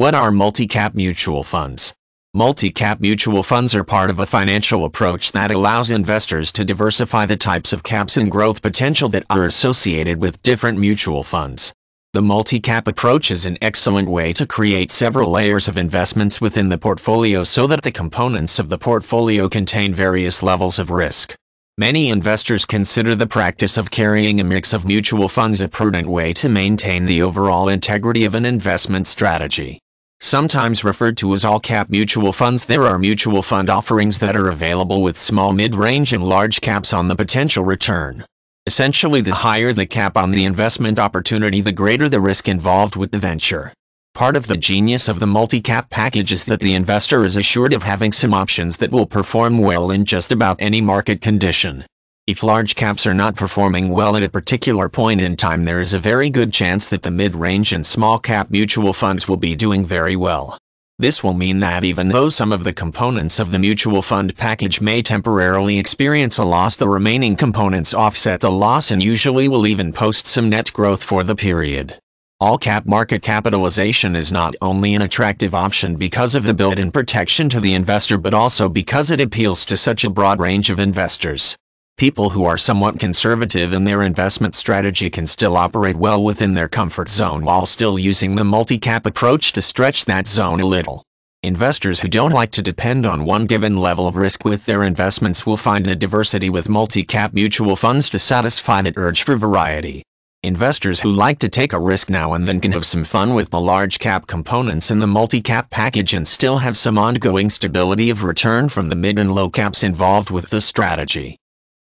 What are multi-cap mutual funds? Multi-cap mutual funds are part of a financial approach that allows investors to diversify the types of caps and growth potential that are associated with different mutual funds. The multi-cap approach is an excellent way to create several layers of investments within the portfolio so that the components of the portfolio contain various levels of risk. Many investors consider the practice of carrying a mix of mutual funds a prudent way to maintain the overall integrity of an investment strategy. Sometimes referred to as all-cap mutual funds there are mutual fund offerings that are available with small mid-range and large caps on the potential return. Essentially the higher the cap on the investment opportunity the greater the risk involved with the venture. Part of the genius of the multi-cap package is that the investor is assured of having some options that will perform well in just about any market condition. If large caps are not performing well at a particular point in time there is a very good chance that the mid-range and small cap mutual funds will be doing very well. This will mean that even though some of the components of the mutual fund package may temporarily experience a loss the remaining components offset the loss and usually will even post some net growth for the period. All cap market capitalization is not only an attractive option because of the built-in protection to the investor but also because it appeals to such a broad range of investors people who are somewhat conservative in their investment strategy can still operate well within their comfort zone while still using the multi-cap approach to stretch that zone a little. Investors who don't like to depend on one given level of risk with their investments will find a diversity with multi-cap mutual funds to satisfy that urge for variety. Investors who like to take a risk now and then can have some fun with the large cap components in the multi cap package and still have some ongoing stability of return from the mid and low caps involved with the strategy.